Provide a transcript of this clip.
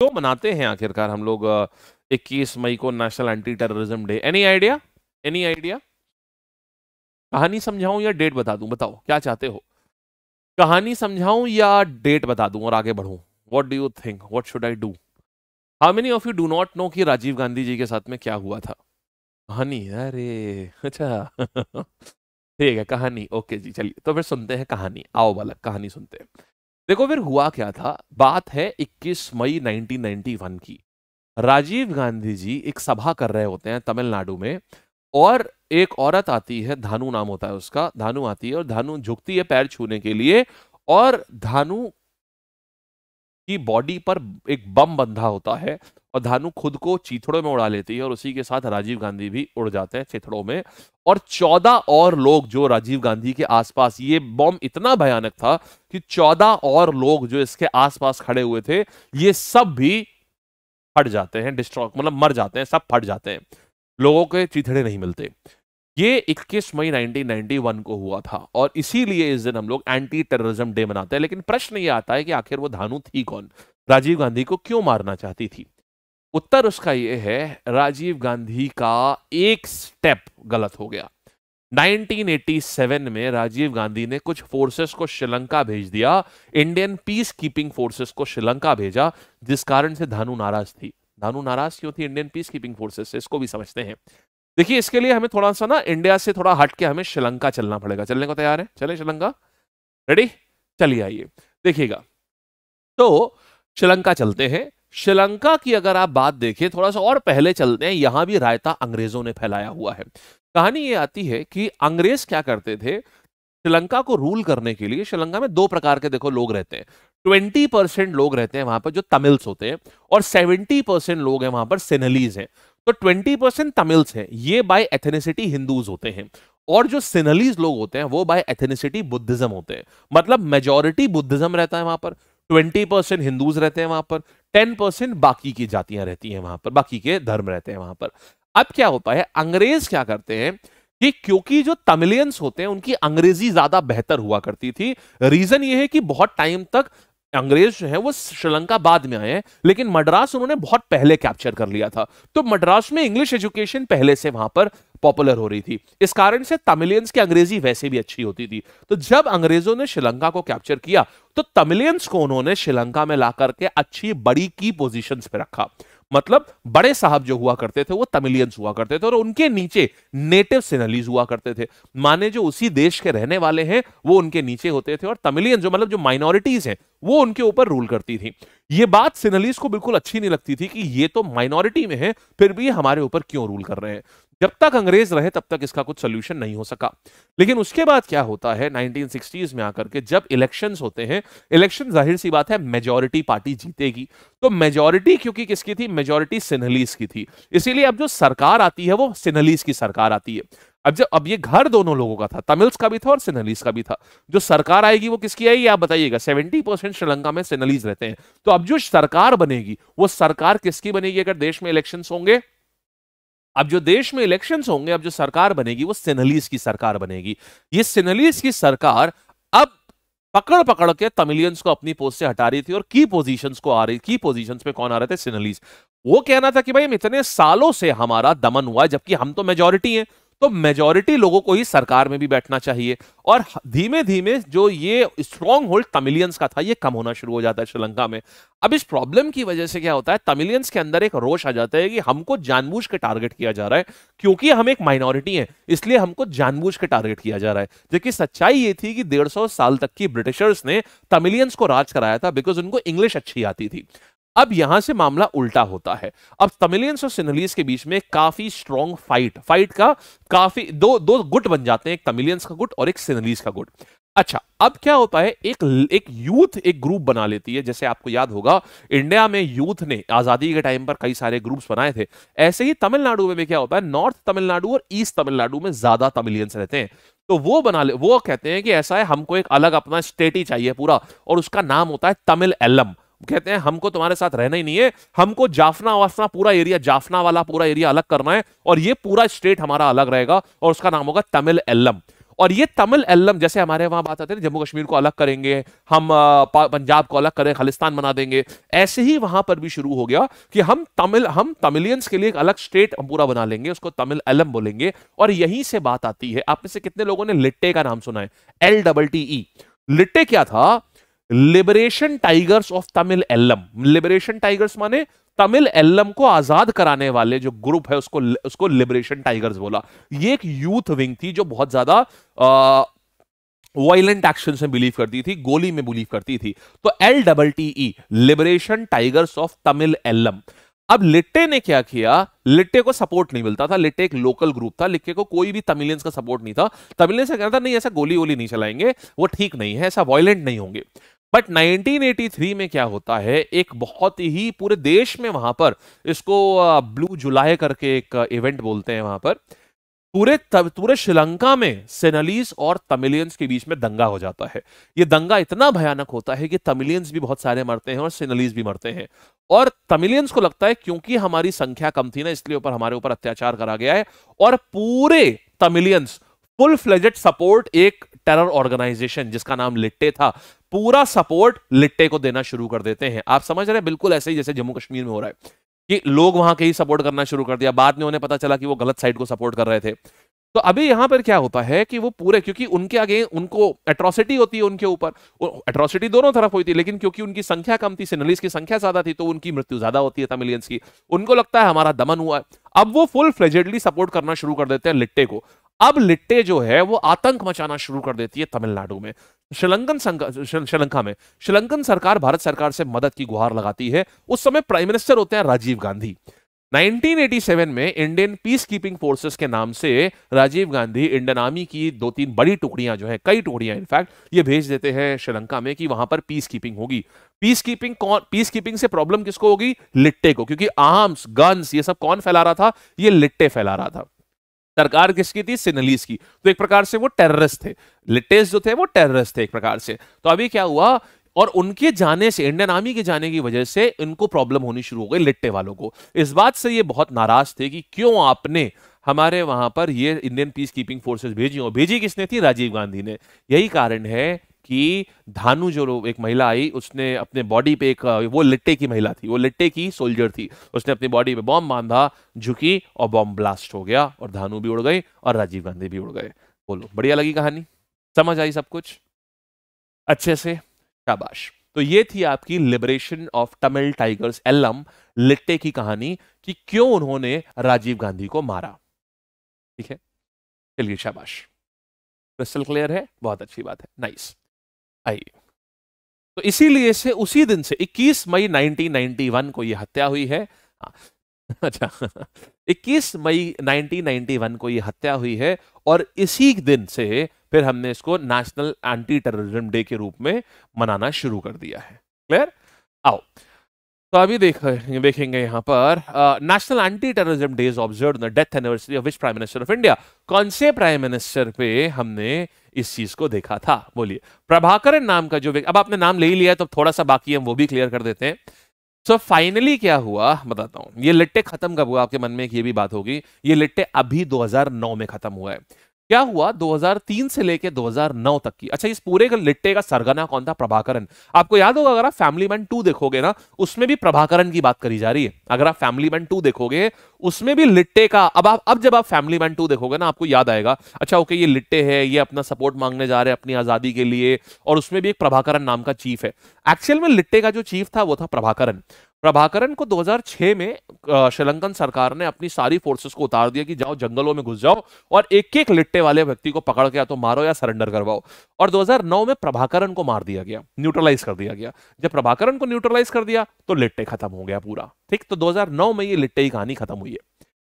क्यों तो मनाते हैं आखिरकार हम लोग इक्कीस मई को national anti terrorism day any idea any idea कहानी समझाऊं या डेट बता दूं बताओ क्या चाहते हो कहानी समझाऊं या डेट बता दूं और आगे बढ़ूं what do you think what should I do how many of you do not know कि राजीव गांधी जी के साथ में क्या हुआ था कहानी अरे अच्छा ठीक है कहानी ओके जी चलिए तो फिर सुनते हैं कहानी आओ बालक कहानी सुनते हैं देखो फिर हुआ क्या था बात है 21 मई 1991 की राजीव गांधी जी एक सभा कर रहे होते हैं तमिलनाडु में और एक औरत आती है धानु नाम होता है उसका धानु आती है और धानु झुकती है पैर छूने के लिए और धानु की बॉडी पर एक बम बंधा होता है और धानु खुद को चीथड़ों में उड़ा लेती है और उसी के साथ राजीव गांधी भी उड़ जाते हैं चीथड़ों में और चौदह और लोग जो राजीव गांधी के आसपास ये बम इतना भयानक था कि चौदह और लोग जो इसके आसपास खड़े हुए थे ये सब भी फट जाते हैं डिस्ट्रॉक मतलब मर जाते हैं सब फट जाते हैं लोगों के चीथड़े नहीं मिलते ये 21 मई 1991 को हुआ था और इसीलिए इस दिन हम लोग एंटी टेररिज्म डे मनाते हैं लेकिन प्रश्न ये आता है कि आखिर वो धानु थी कौन राजीव गांधी को क्यों मारना चाहती थी उत्तर उसका यह है राजीव गांधी का एक स्टेप गलत हो गया 1987 में राजीव गांधी ने कुछ फोर्सेस को श्रीलंका भेज दिया इंडियन पीस कीपिंग फोर्सेस को श्रीलंका भेजा जिस कारण से धानु नाराज थी धानु नाराज क्यों थी इंडियन पीस कीपिंग फोर्सेस से इसको भी समझते हैं देखिए इसके लिए हमें थोड़ा सा ना इंडिया से थोड़ा हट के हमें श्रीलंका चलना पड़ेगा चलने को तैयार है चले श्रीलंका रेडी चलिए आइए देखिएगा तो श्रीलंका चलते हैं श्रीलंका की अगर आप बात देखें थोड़ा सा और पहले चलते हैं यहां भी रायता अंग्रेजों ने फैलाया हुआ है कहानी ये आती है कि अंग्रेज क्या करते थे श्रीलंका को रूल करने के लिए श्रीलंका में दो प्रकार के देखो लोग रहते हैं ट्वेंटी परसेंट लोग रहते हैं वहां पर जो तमिल्स होते हैं और सेवेंटी परसेंट लोग हैं वहां पर सेनलीज हैं तो 20 परसेंट तमिल्स हैं ये बाय एथेनिसिटी हिंदूज होते हैं और जो सिनलीज लोग होते हैं वो बाय एथेनिसिटी बुद्धिज्म होते हैं मतलब मेजोरिटी बुद्धिज्म रहता है वहां पर 20 परसेंट हिंदूज रहते हैं वहां पर 10 परसेंट बाकी की जातियां रहती हैं वहां पर बाकी के धर्म रहते हैं वहां पर अब क्या होता है अंग्रेज क्या करते हैं कि क्योंकि जो तमिलियंस होते हैं उनकी अंग्रेजी ज्यादा बेहतर हुआ करती थी रीजन ये है कि बहुत टाइम तक अंग्रेज जो है वो श्रीलंका बाद में आए हैं लेकिन मद्रास उन्होंने बहुत पहले कैप्चर कर लिया था तो मद्रास में इंग्लिश एजुकेशन पहले से वहां पर पॉपुलर हो रही थी इस कारण से तमिलियंस की अंग्रेजी वैसे भी अच्छी होती थी तो जब अंग्रेजों ने श्रीलंका को कैप्चर किया तो तमिलियंस को उन्होंने श्रीलंका में ला करके अच्छी बड़ी की पोजिशन पर रखा मतलब बड़े साहब जो हुआ करते थे वो तमिलियंस हुआ करते थे और उनके नीचे नेटिव सिनलीज हुआ करते थे माने जो उसी देश के रहने वाले हैं वो उनके नीचे होते थे और तमिलियन जो मतलब जो माइनॉरिटीज हैं वो उनके ऊपर रूल करती थी ये बात सिनलीज को बिल्कुल अच्छी नहीं लगती थी कि ये तो माइनॉरिटी में है फिर भी हमारे ऊपर क्यों रूल कर रहे हैं जब तक अंग्रेज रहे तब तक इसका कुछ सोल्यूशन नहीं हो सका लेकिन उसके बाद क्या होता है 1960s में आकर के जब इलेक्शन होते हैं इलेक्शन जाहिर सी बात है मेजोरिटी पार्टी जीतेगी तो मेजोरिटी क्योंकि किसकी थी मेजोरिटी सिन्हलीस की थी इसीलिए अब जो सरकार आती है वो सिन्हलीस की सरकार आती है अब जब अब ये घर दोनों लोगों का था तमिल्स का भी था और सिन्हलीस का भी था जो सरकार आएगी वो किसकी आएगी आप बताइएगा 70 परसेंट श्रीलंका में सिन्हलीस रहते हैं तो अब जो सरकार बनेगी वो सरकार किसकी बनेगी अगर देश में इलेक्शन होंगे अब जो देश में इलेक्शंस होंगे अब जो सरकार बनेगी वो सेनलीस की सरकार बनेगी ये सेनलीस की सरकार अब पकड़ पकड़ के तमिलियंस को अपनी पोस्ट से हटा रही थी और की पोजीशंस को आ रही की पोजीशंस पे कौन आ रहे थे सिनलीस वो कहना था कि भाई इतने सालों से हमारा दमन हुआ जबकि हम तो मेजोरिटी हैं तो मेजोरिटी लोगों को ही सरकार में भी बैठना चाहिए और धीमे धीमे जो ये स्ट्रॉन्ग होल्ड तमिलियंस का था ये कम होना शुरू हो जाता है श्रीलंका में अब इस प्रॉब्लम की वजह से क्या होता है तमिलियंस के अंदर एक रोष आ जाता है कि हमको जानबूझ के टारगेट किया जा रहा है क्योंकि हम एक माइनॉरिटी है इसलिए हमको जानबूझ के टारगेट किया जा रहा है जबकि सच्चाई ये थी कि डेढ़ साल तक की ब्रिटिशर्स ने तमिलियंस को राज कराया था बिकॉज उनको इंग्लिश अच्छी आती थी अब यहां से मामला उल्टा होता है अब तमिलियंस और सिन्हलीस के बीच में काफी स्ट्रॉन्ग फाइट फाइट का काफी दो दो गुट बन जाते हैं एक तमिलियंस का गुट और एक सिन्हलीस का गुट अच्छा अब क्या होता है एक एक यूथ एक ग्रुप बना लेती है जैसे आपको याद होगा इंडिया में यूथ ने आजादी के टाइम पर कई सारे ग्रुप्स बनाए थे ऐसे ही तमिलनाडु में भी क्या होता है नॉर्थ तमिलनाडु और ईस्ट तमिलनाडु में ज्यादा तमिलियंस रहते हैं तो वो बना ले वो कहते हैं कि ऐसा है हमको एक अलग अपना स्टेट ही चाहिए पूरा और उसका नाम होता है तमिल एलम कहते हैं हमको तुम्हारे साथ रहना ही नहीं है हमको जाफना वाफना पूरा एरिया जाफना वाला पूरा एरिया अलग करना है और ये पूरा स्टेट हमारा अलग रहेगा और उसका नाम होगा तमिल एल्लम और ये तमिल एल्लम जैसे हमारे वहां बात आते हैं जम्मू कश्मीर को अलग करेंगे हम पंजाब को अलग करें खालिस्तान बना देंगे ऐसे ही वहां पर भी शुरू हो गया कि हम तमिल हम तमिलियंस के लिए एक अलग स्टेट हम पूरा बना लेंगे उसको तमिल एलम बोलेंगे और यहीं से बात आती है आप में से कितने लोगों ने लिट्टे का नाम सुना है L double T E LTTE क्या था liberation tigers of Tamil Eelam liberation tigers माने तमिल एल्लम को आजाद कराने वाले जो ग्रुप है उसको उसको लिबरेशन टाइगर्स बोला ये एक यूथ विंग थी जो बहुत ज्यादा वायलेंट एक्शन में बिलीव करती थी गोली में बिलीव करती थी तो L double T E liberation tigers of Tamil Eelam अब लिट्टे ने क्या किया लिट्टे को सपोर्ट नहीं मिलता था लिट्टे एक लोकल ग्रुप था लिट्टे को कोई भी तमिलियंस का सपोर्ट नहीं था तमिलियंस का कहना था नहीं ऐसा गोली वोली नहीं चलाएंगे वो ठीक नहीं है ऐसा वायलेंट नहीं होंगे बट 1983 में क्या होता है एक बहुत ही पूरे देश में वहां पर इसको ब्लू जुलाई करके एक इवेंट बोलते हैं वहां पर पूरे पूरे श्रीलंका में सेनालीस और तमिलियंस के बीच में दंगा हो जाता है ये दंगा इतना भयानक होता है कि तमिलियंस भी बहुत सारे मरते हैं और सेनालीस भी मरते हैं और तमिलियंस को लगता है क्योंकि हमारी संख्या कम थी ना इसलिए ऊपर हमारे ऊपर अत्याचार करा गया है और पूरे तमिलियंस फुल फ्लेजेड सपोर्ट एक टेरर ऑर्गेनाइजेशन जिसका नाम लिट्टे था पूरा सपोर्ट लिट्टे को देना शुरू कर देते हैं आप समझ रहे हैं बिल्कुल ऐसे ही जैसे जम्मू कश्मीर में हो रहा है कि लोग वहां के ही सपोर्ट करना शुरू कर दिया बाद में उन्हें पता चला कि वो गलत साइड को सपोर्ट कर रहे थे तो अभी यहां पर क्या होता है कि वो पूरे क्योंकि उनके आगे उनको एट्रोसिटी होती है उनके ऊपर एट्रोसिटी दोनों तरफ हुई थी लेकिन क्योंकि उनकी संख्या कम थी सिनलिस की संख्या ज्यादा थी तो उनकी मृत्यु ज्यादा होती है तमिलियंस की उनको लगता है हमारा दमन हुआ है अब वो फुल फ्लेजेडली सपोर्ट करना शुरू कर देते हैं लिट्टे को अब लिट्टे जो है वो आतंक मचाना शुरू कर देती है तमिलनाडु में श्रीलंकन श्रीलंका में श्रीलंकन सरकार भारत सरकार से मदद की गुहार लगाती है उस समय प्राइम मिनिस्टर होते हैं राजीव गांधी 1987 में इंडियन पीस कीपिंग फोर्सेस के नाम से राजीव गांधी इंडियन आर्मी की दो तीन बड़ी टुकड़ियां जो है कई टुकड़ियां इनफैक्ट ये भेज देते हैं श्रीलंका में कि वहां पर पीस कीपिंग होगी पीस कीपिंग कौन पीस कीपिंग से प्रॉब्लम किसको होगी लिट्टे को क्योंकि आर्म्स गन्स ये सब कौन फैला रहा था ये लिट्टे फैला रहा था सरकार किसकी थी सिनलीस की तो एक प्रकार से वो टेररिस्ट थे लिटेस्ट जो थे वो टेररिस्ट थे एक प्रकार से तो अभी क्या हुआ और उनके जाने से इंडियन आर्मी के जाने की वजह से इनको प्रॉब्लम होनी शुरू हो गई लिट्टे वालों को इस बात से ये बहुत नाराज थे कि क्यों आपने हमारे वहां पर ये इंडियन पीस कीपिंग फोर्सेज भेजी और भेजी किसने थी राजीव गांधी ने यही कारण है कि धानु जो एक महिला आई उसने अपने बॉडी पे एक वो लिट्टे की महिला थी वो लिट्टे की सोल्जर थी उसने अपनी बॉडी पे बॉम्ब बांधा झुकी और बॉम्ब ब्लास्ट हो गया और धानु भी उड़ गई और राजीव गांधी भी उड़ गए बोलो बढ़िया लगी कहानी समझ आई सब कुछ अच्छे से शाबाश तो ये थी आपकी liberation of Tamil tigers Eelam LTTE की कहानी कि क्यों उन्होंने राजीव गांधी को मारा ठीक है चलिए शाबाश क्रिस्टल क्लियर है बहुत अच्छी बात है नाइस आई तो इसीलिए से उसी दिन से 21 मई 1991 को यह हत्या हुई है हाँ। अच्छा 21 मई 1991 को यह हत्या हुई है और इसी दिन से फिर हमने इसको नेशनल एंटी टेररिज्म डे के रूप में मनाना शुरू कर दिया है क्लियर आओ तो अभी देख देखेंगे यहां पर national anti terrorism is observe the death anniversary of which prime minister of India कौन से प्राइम मिनिस्टर पे हमने इस चीज को देखा था बोलिए प्रभाकर नाम का जो अब आपने नाम ले लिया है तो थोड़ा सा बाकी हम वो भी क्लियर कर देते हैं सो so, फाइनली क्या हुआ बताता हूं ये लिट्टे खत्म कब हुआ आपके मन में एक ये भी बात होगी ये लिट्टे अभी 2009 में खत्म हुआ है क्या हुआ 2003 से लेके 2009 तक की अच्छा इस पूरे का लिट्टे का सरगना कौन था प्रभाकरण आपको याद होगा अगर आप फैमिली मैन टू देखोगे ना उसमें भी प्रभाकरण की बात करी जा रही है अगर आप फैमिली मैन टू देखोगे उसमें भी लिट्टे का अब आप अब जब आप फैमिली मैन टू देखोगे ना आपको याद आएगा अच्छा ओके ये लिट्टे है ये अपना सपोर्ट मांगने जा रहे हैं अपनी आजादी के लिए और उसमें भी एक प्रभाकरण नाम का चीफ है एक्चुअल में लिट्टे का जो चीफ था वो था प्रभाकरण प्रभाकरण को 2006 में श्रीलंकन सरकार ने अपनी सारी फोर्सेस को उतार दिया कि जाओ जंगलों में घुस जाओ और एक एक लिट्टे वाले व्यक्ति को पकड़ के या तो मारो या सरेंडर करवाओ और 2009 में प्रभाकरण को मार दिया गया न्यूट्रलाइज कर दिया गया जब प्रभाकरण को न्यूट्रलाइज कर दिया तो लिट्टे खत्म हो गया पूरा ठीक तो 2009 में ये लिट्टे की कहानी खत्म हुई है